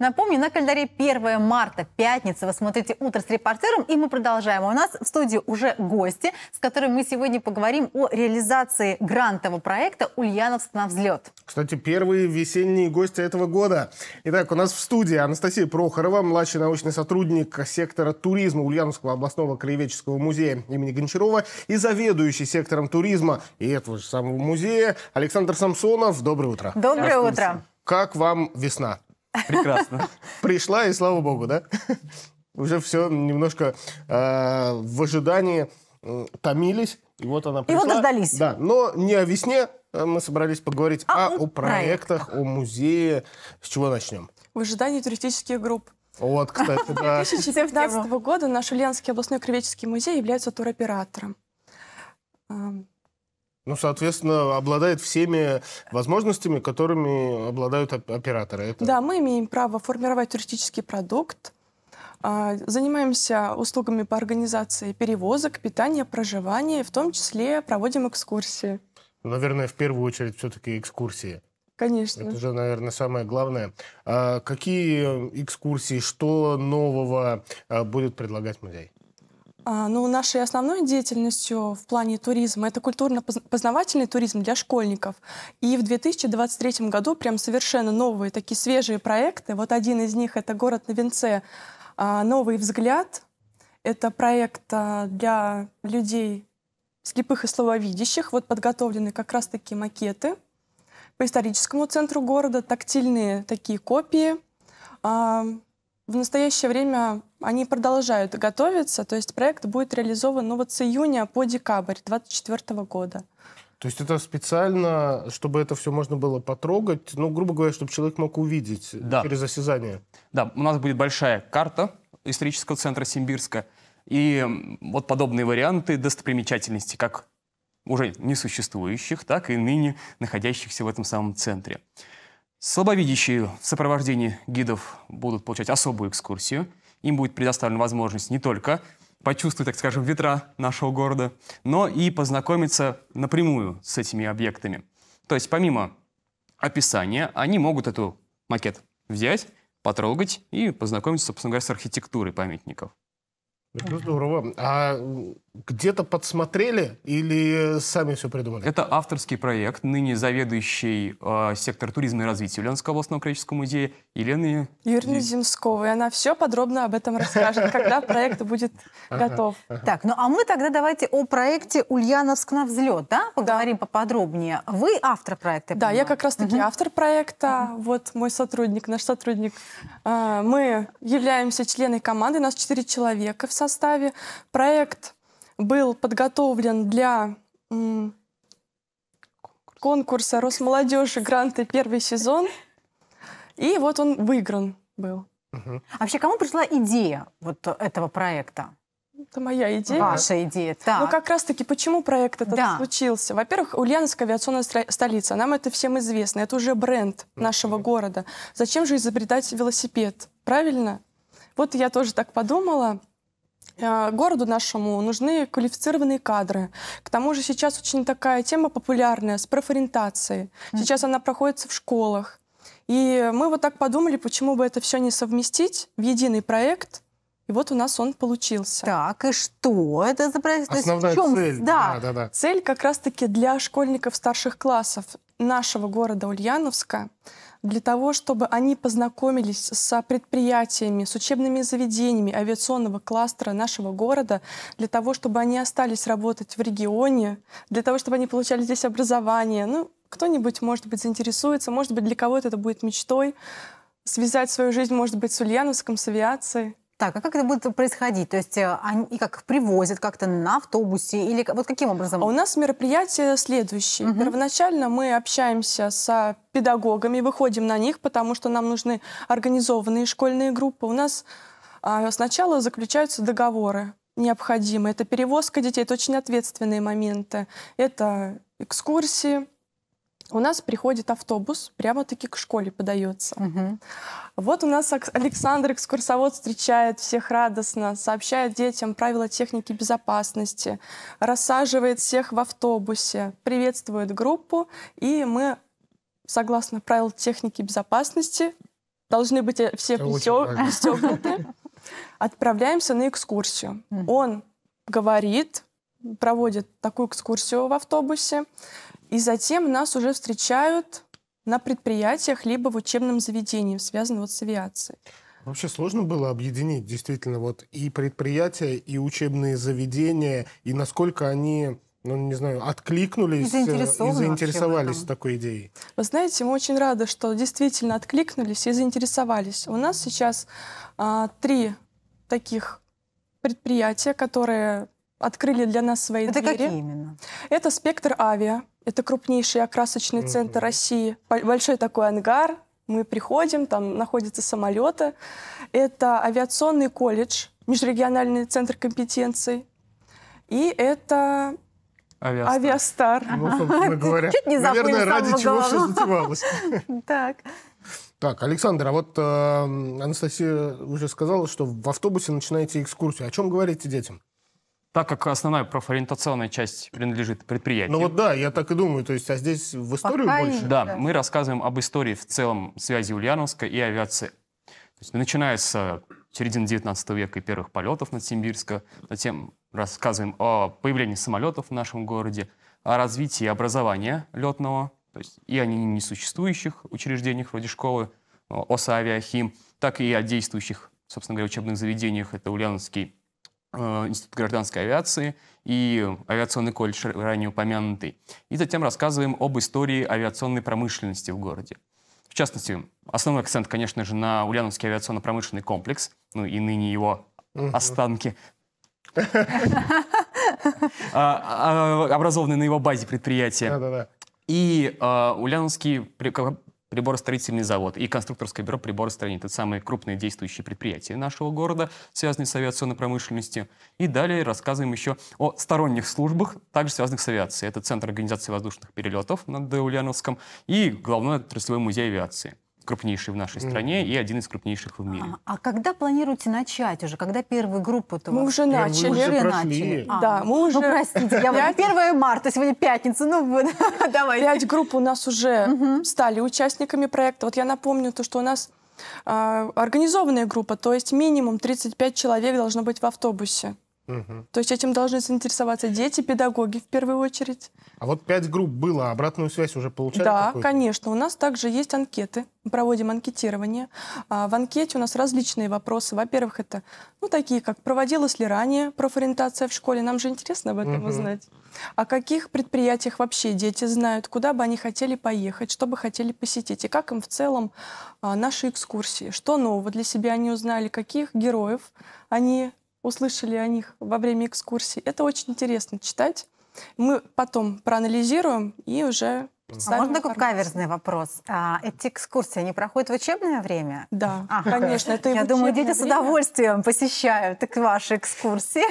Напомню, на календаре 1 марта, пятница. Вы смотрите «Утро с репортером», и мы продолжаем. А у нас в студии уже гости, с которыми мы сегодня поговорим о реализации грантового проекта «Ульяновск на взлет». Кстати, первые весенние гости этого года. Итак, у нас в студии Анастасия Прохорова, младший научный сотрудник сектора туризма Ульяновского областного краеведческого музея имени Гончарова и заведующий сектором туризма и этого же самого музея Александр Самсонов. Доброе утро. Доброе утро. Как вам весна? Прекрасно. Пришла, и слава богу, да? Уже все немножко э, в ожидании э, томились, и вот она пришла. И вот дождались. Да, но не о весне э, мы собрались поговорить, а, а о проектах, о музее. С чего начнем? В ожидании туристических групп. Вот, кстати, да. 2015 года наш Ульяновский областной кривеческий музей является туроператором. Ну, соответственно, обладает всеми возможностями, которыми обладают операторы. Это... Да, мы имеем право формировать туристический продукт, а, занимаемся услугами по организации перевозок, питания, проживания, в том числе проводим экскурсии. Наверное, в первую очередь все-таки экскурсии. Конечно. Это уже, наверное, самое главное. А какие экскурсии, что нового а, будет предлагать музей? А, ну, нашей основной деятельностью в плане туризма это культурно-познавательный туризм для школьников. И в 2023 году прям совершенно новые, такие свежие проекты. Вот один из них — это город на Венце. А, «Новый взгляд». Это проект а, для людей слепых и слабовидящих. Вот подготовлены как раз-таки макеты по историческому центру города, тактильные такие копии — в настоящее время они продолжают готовиться, то есть проект будет реализован ну, вот с июня по декабрь 2024 года. То есть это специально, чтобы это все можно было потрогать, ну, грубо говоря, чтобы человек мог увидеть э, да. через осязание. Да, у нас будет большая карта исторического центра Симбирска, и вот подобные варианты достопримечательностей, как уже несуществующих, так и ныне находящихся в этом самом центре. Слабовидящие в сопровождении гидов будут получать особую экскурсию. Им будет предоставлена возможность не только почувствовать, так скажем, ветра нашего города, но и познакомиться напрямую с этими объектами. То есть помимо описания, они могут эту макет взять, потрогать и познакомиться, собственно говоря, с архитектурой памятников. Это ну, здорово. А где-то подсмотрели или сами все придумали? Это авторский проект, ныне заведующий э, сектор туризма и развития Ульяновского областного краеведческого музея Елены... Юрьевны Земсковой. Она все подробно об этом расскажет, когда проект будет готов. Так, ну а мы тогда давайте о проекте «Ульяновск на взлет», да? Поговорим поподробнее. Вы автор проекта, Да, я как раз-таки автор проекта. Вот мой сотрудник, наш сотрудник. Э, мы являемся членами команды, нас четыре человека в составе. Проект был подготовлен для конкурса Росмолодежи Гранты первый сезон. И вот он выигран был. Угу. А вообще, кому пришла идея вот этого проекта? Это моя идея. Ваша идея, ну, так. Ну, как раз-таки, почему проект этот да. случился? Во-первых, Ульяновская авиационная столица. Нам это всем известно. Это уже бренд нашего города. Зачем же изобретать велосипед? Правильно? Вот я тоже так подумала. Э, городу нашему нужны квалифицированные кадры. К тому же сейчас очень такая тема популярная с профориентацией. Сейчас она проходится в школах. И мы вот так подумали, почему бы это все не совместить в единый проект – и вот у нас он получился. Так, и что это за проект? Основная чем... цель. Да. да, да, да. Цель как раз-таки для школьников старших классов нашего города Ульяновска для того, чтобы они познакомились с предприятиями, с учебными заведениями авиационного кластера нашего города, для того, чтобы они остались работать в регионе, для того, чтобы они получали здесь образование. Ну, кто-нибудь, может быть, заинтересуется, может быть, для кого-то это будет мечтой. Связать свою жизнь, может быть, с Ульяновском, с авиацией. Так, а как это будет происходить? То есть э, они как привозят как-то на автобусе или вот каким образом? А у нас мероприятие следующее. Угу. Первоначально мы общаемся с педагогами, выходим на них, потому что нам нужны организованные школьные группы. У нас а, сначала заключаются договоры необходимые. Это перевозка детей, это очень ответственные моменты. Это экскурсии, у нас приходит автобус, прямо-таки к школе подается. Угу. Вот у нас Александр, экскурсовод, встречает всех радостно, сообщает детям правила техники безопасности, рассаживает всех в автобусе, приветствует группу, и мы, согласно правил техники безопасности, должны быть э, все пристегнуты, отправляемся на экскурсию. Он говорит, проводят такую экскурсию в автобусе, и затем нас уже встречают на предприятиях либо в учебном заведении, связанном вот с авиацией. Вообще сложно было объединить действительно вот и предприятия, и учебные заведения, и насколько они ну, не знаю, откликнулись э, и, и заинтересовались такой идеей? Вы знаете, мы очень рады, что действительно откликнулись и заинтересовались. У нас сейчас а, три таких предприятия, которые открыли для нас свои это двери. Это какие именно? Это «Спектр Авиа». Это крупнейший окрасочный mm центр России. Большой такой ангар. Мы приходим, там находятся самолеты. Это авиационный колледж, межрегиональный центр компетенций. И это Авиастар. Авиастар. Ну, Чуть не забыли Наверное, ради чего все затевалось. Так. Так, Александр, а вот э, Анастасия уже сказала, что в автобусе начинаете экскурсию. О чем говорите детям? так как основная профориентационная часть принадлежит предприятию. Ну вот да, я так и думаю, то есть, а здесь в историю Пока больше? Да, да, мы рассказываем об истории в целом связи Ульяновска и авиации. То есть, начиная с э, середины 19 века и первых полетов над Симбирска, затем рассказываем о появлении самолетов в нашем городе, о развитии образования летного, то есть и о несуществующих учреждениях вроде школы, э, ОСА «Авиахим», так и о действующих, собственно говоря, учебных заведениях. Это Ульяновский Э, Институт гражданской авиации и авиационный колледж, ранее упомянутый. И затем рассказываем об истории авиационной промышленности в городе. В частности, основной акцент, конечно же, на Ульяновский авиационно-промышленный комплекс, ну и ныне его останки, а, а, а, образованные на его базе предприятия. И Ульяновский приборостроительный завод и конструкторское бюро приборостроения. Это самые крупные действующие предприятия нашего города, связанные с авиационной промышленностью. И далее рассказываем еще о сторонних службах, также связанных с авиацией. Это Центр организации воздушных перелетов над Ульяновском и Главной отраслевой музей авиации крупнейший в нашей стране и один из крупнейших в мире. А, а когда планируете начать уже? Когда первую группу Мы уже начали. А, ну, мы ну, уже начали. да, мы уже... Ну, простите, я 5... 1 марта, сегодня пятница, ну давай. Пять групп у нас уже стали участниками проекта. Вот я напомню то, что у нас а, организованная группа, то есть минимум 35 человек должно быть в автобусе. Угу. То есть этим должны заинтересоваться дети, педагоги в первую очередь. А вот пять групп было, обратную связь уже получали? Да, конечно. У нас также есть анкеты. Мы проводим анкетирование. А в анкете у нас различные вопросы. Во-первых, это ну, такие, как проводилась ли ранее профориентация в школе. Нам же интересно об этом угу. узнать. О каких предприятиях вообще дети знают, куда бы они хотели поехать, что бы хотели посетить, и как им в целом а, наши экскурсии, что нового для себя они узнали, каких героев они услышали о них во время экскурсии. Это очень интересно читать. Мы потом проанализируем и уже а, а можно такой каверзный вопрос? А, эти экскурсии, они проходят в учебное время? Да, а, конечно. Это я думаю, дети время. с удовольствием посещают ваши экскурсии.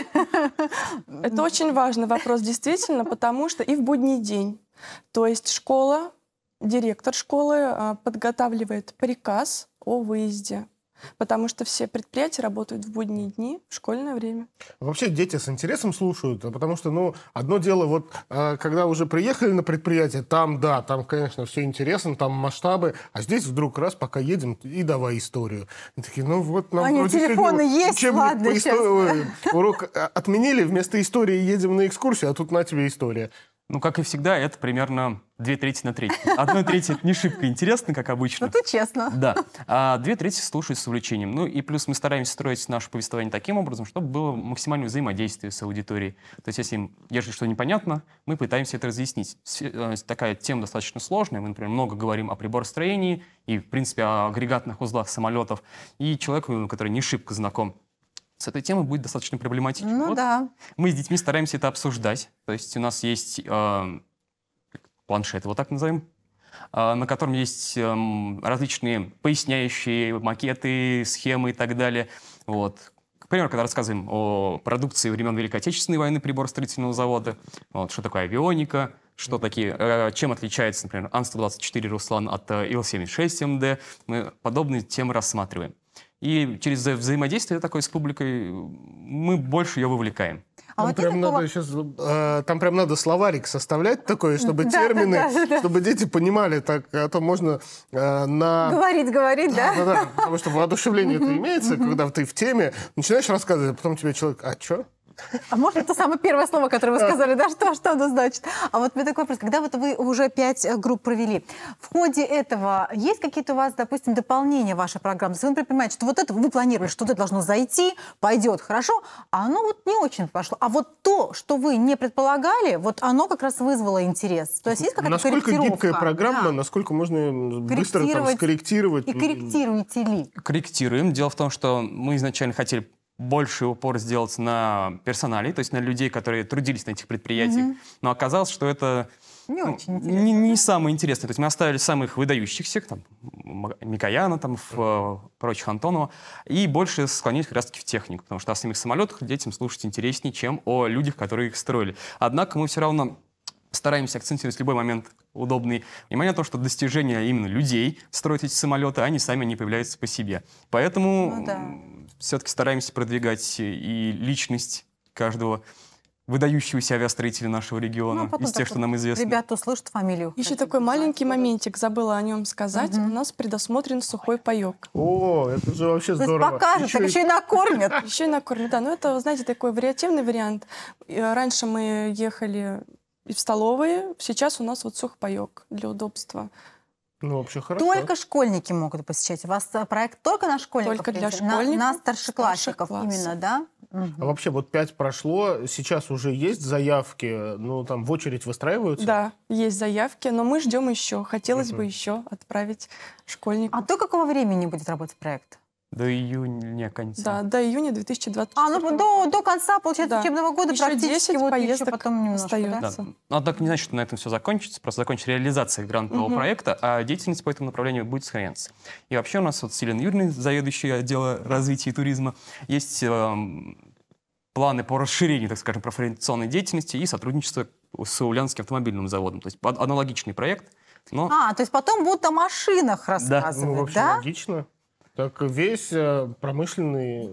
Это очень важный вопрос, действительно, потому что и в будний день. То есть школа, директор школы а, подготавливает приказ о выезде потому что все предприятия работают в будние дни, в школьное время. Вообще дети с интересом слушают, а потому что, ну, одно дело, вот, а, когда уже приехали на предприятие, там, да, там, конечно, все интересно, там масштабы, а здесь вдруг раз, пока едем, и давай историю. И такие, ну, вот нам... Они телефоны сегодня, есть, чем ладно, истор... Э, урок а, отменили, вместо истории едем на экскурсию, а тут на тебе история. Ну, как и всегда, это примерно две трети на треть. Одной трети не шибко интересно, как обычно. Ну, тут честно. Да. А две трети слушают с увлечением. Ну, и плюс мы стараемся строить наше повествование таким образом, чтобы было максимальное взаимодействие с аудиторией. То есть, если им, если что непонятно, мы пытаемся это разъяснить. Э, такая тема достаточно сложная. Мы, например, много говорим о приборостроении и, в принципе, о агрегатных узлах самолетов. И человеку, который не шибко знаком с этой темой будет достаточно проблематично. Ну вот. да. Мы с детьми стараемся это обсуждать. То есть у нас есть э, планшет, его так назовем, э, на котором есть э, различные поясняющие макеты, схемы и так далее. Вот. К примеру, когда рассказываем о продукции времен Великой Отечественной войны прибор строительного завода, вот, что такое авионика, что такие, э, чем отличается, например, Ан-124 Руслан от э, Ил-76 МД, мы подобные темы рассматриваем. И через взаимодействие такой с публикой мы больше ее вовлекаем. А там, вот прям такого... надо сейчас, э, а, там прям надо словарик составлять такой, чтобы да, термины, да, да, да, чтобы дети понимали, так, а то можно э, на... Говорить, говорить, да? Да, да, потому что воодушевление это имеется, когда ты в теме, начинаешь рассказывать, а потом тебе человек, а что? А можно то самое первое слово, которое вы сказали, да, что, что оно значит? А вот мне такой вопрос, когда вот вы уже пять э, групп провели, в ходе этого есть какие-то у вас, допустим, дополнения вашей программы? Если вы, понимаете, что вот это вы планировали, что это должно зайти, пойдет хорошо, а оно вот не очень пошло. А вот то, что вы не предполагали, вот оно как раз вызвало интерес. То есть есть какая-то Насколько гибкая программа, да. насколько можно быстро там, скорректировать. И корректируете ли? Корректируем. Дело в том, что мы изначально хотели больший упор сделать на персонале, то есть на людей, которые трудились на этих предприятиях. Mm-hmm. Но оказалось, что это не ну, очень Не, не самое интересное. То есть мы оставили самых выдающихся, там, Микояна, там, в, э, прочих Антонова, и больше склонились как раз-таки в технику, потому что о самих самолетах детям слушать интереснее, чем о людях, которые их строили. Однако мы все равно стараемся акцентировать любой момент удобный. Внимание на то, что достижения именно людей строят эти самолеты, они сами не появляются по себе. Поэтому ну, да. все-таки стараемся продвигать и личность каждого выдающегося авиастроителя нашего региона, ну, а из тех, что нам известно. Ребята услышат фамилию. Еще такой маленький моментик, забыла о нем сказать. Угу. У нас предусмотрен сухой паек. О, это же вообще То здорово. покажут, еще так и... еще и накормят. Еще и накормят, да. Ну, это, знаете, такой вариативный вариант. Э, раньше мы ехали и в столовые. Сейчас у нас вот сухпайок для удобства. Ну, вообще хорошо. Только школьники могут посещать. У вас э, проект только на школьников? Только для школьников. На, на старшеклассников именно, да? Угу. А вообще вот пять прошло, сейчас уже есть заявки, ну там в очередь выстраиваются? Да, есть заявки, но мы ждем еще. Хотелось угу. бы еще отправить школьников. А до какого времени будет работать проект? До июня конца. Да, до июня 2020. А, ну до, до конца, получается, да. учебного года еще практически 10 вот поездок еще потом немножко, остается. Да? Да. Но ну, а так не значит, что на этом все закончится, просто закончится реализация грантового угу. проекта, а деятельность по этому направлению будет сохраняться. И вообще у нас вот с Селена Юрьевна, заведующий отдела развития и туризма, есть э, планы по расширению, так скажем, профориентационной деятельности и сотрудничество с Ульянским автомобильным заводом. То есть аналогичный проект, но... А, то есть потом будут о машинах рассказывать, да? Ну, вообще да? логично. Так весь э, промышленный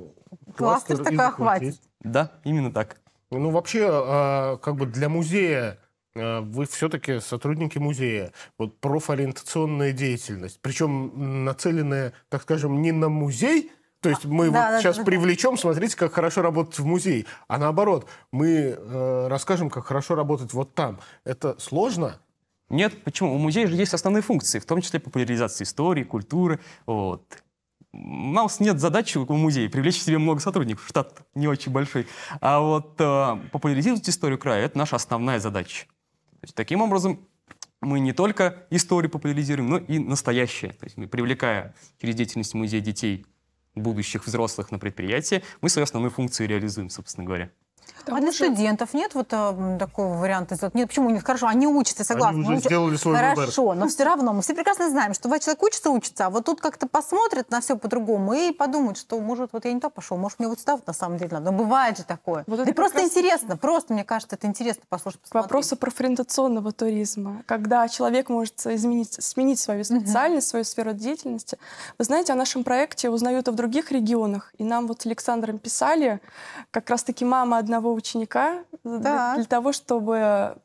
кластер, кластер такой хватит. Да, именно так. Ну, вообще, э, как бы для музея э, вы все-таки сотрудники музея. Вот профориентационная деятельность, причем нацеленная, так скажем, не на музей, то есть мы да, вот да, сейчас да, привлечем, да. смотрите, как хорошо работать в музее, а наоборот, мы э, расскажем, как хорошо работать вот там. Это сложно? Нет, почему? У музея же есть основные функции, в том числе популяризация истории, культуры. Вот у нас нет задачи у музея привлечь к себе много сотрудников, штат не очень большой. А вот э, популяризировать историю края – это наша основная задача. То есть, таким образом, мы не только историю популяризируем, но и настоящее. То есть мы, привлекая через деятельность музея детей будущих взрослых на предприятие, мы свои основные функции реализуем, собственно говоря. Потому а для же... студентов нет вот а, такого варианта Нет, почему нет? Хорошо, они учатся, согласна. Они уже уч... сделали свой Хорошо, выбор. но все равно, мы все прекрасно знаем, что человек учится, учится, а вот тут как-то посмотрят на все по-другому и подумают, что, может, вот я не то пошел, может, мне вот сюда вот на самом деле надо. Но бывает же такое. Вот да просто интересно, просто, мне кажется, это интересно послушать, посмотреть. Вопросы профориентационного туризма, когда человек может изменить, сменить свою специальность, свою сферу деятельности. Вы знаете, о нашем проекте узнают и в других регионах, и нам вот с Александром писали, как раз-таки мама одна одного ученика э, да. для того, чтобы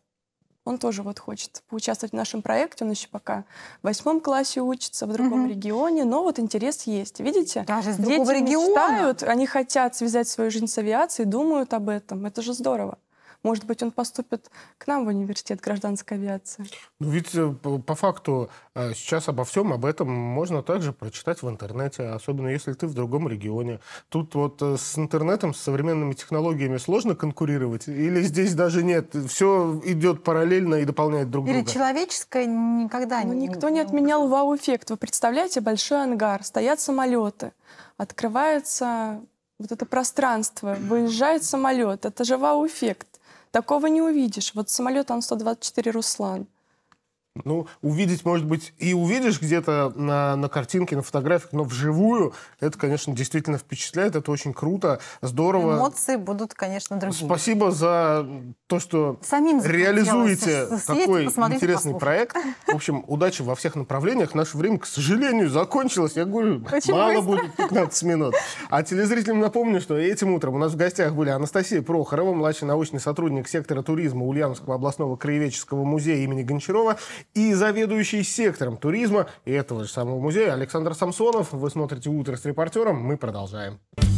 он тоже вот хочет поучаствовать в нашем проекте, он еще пока в восьмом классе учится, в другом угу. регионе, но вот интерес есть, видите? Даже с Дети региона. они хотят связать свою жизнь с авиацией, думают об этом, это же здорово. Может быть, он поступит к нам в университет гражданской авиации. Ну ведь э, по факту э, сейчас обо всем об этом можно также прочитать в интернете, особенно если ты в другом регионе. Тут вот э, с интернетом, с современными технологиями сложно конкурировать? Или здесь даже нет? Все идет параллельно и дополняет друг Или друга? Или человеческое никогда ну, Никто не отменял вау-эффект. Вы представляете, большой ангар, стоят самолеты, открывается вот это пространство, выезжает самолет, это же вау-эффект. Такого не увидишь. Вот самолет Ан-124 «Руслан». Ну, увидеть, может быть, и увидишь где-то на, на картинке, на фотографиях, но вживую это, конечно, действительно впечатляет, это очень круто, здорово. Эмоции будут, конечно, другие. Спасибо за то, что Самим реализуете такой интересный послушать. проект. В общем, удачи во всех направлениях. Наше время, к сожалению, закончилось. Я говорю, очень мало быстро. будет 15 минут. А телезрителям напомню, что этим утром у нас в гостях были Анастасия Прохорова, младший научный сотрудник сектора туризма Ульяновского областного краеведческого музея имени Гончарова и заведующий сектором туризма этого же самого музея Александр Самсонов. Вы смотрите «Утро с репортером». Мы продолжаем. Продолжаем.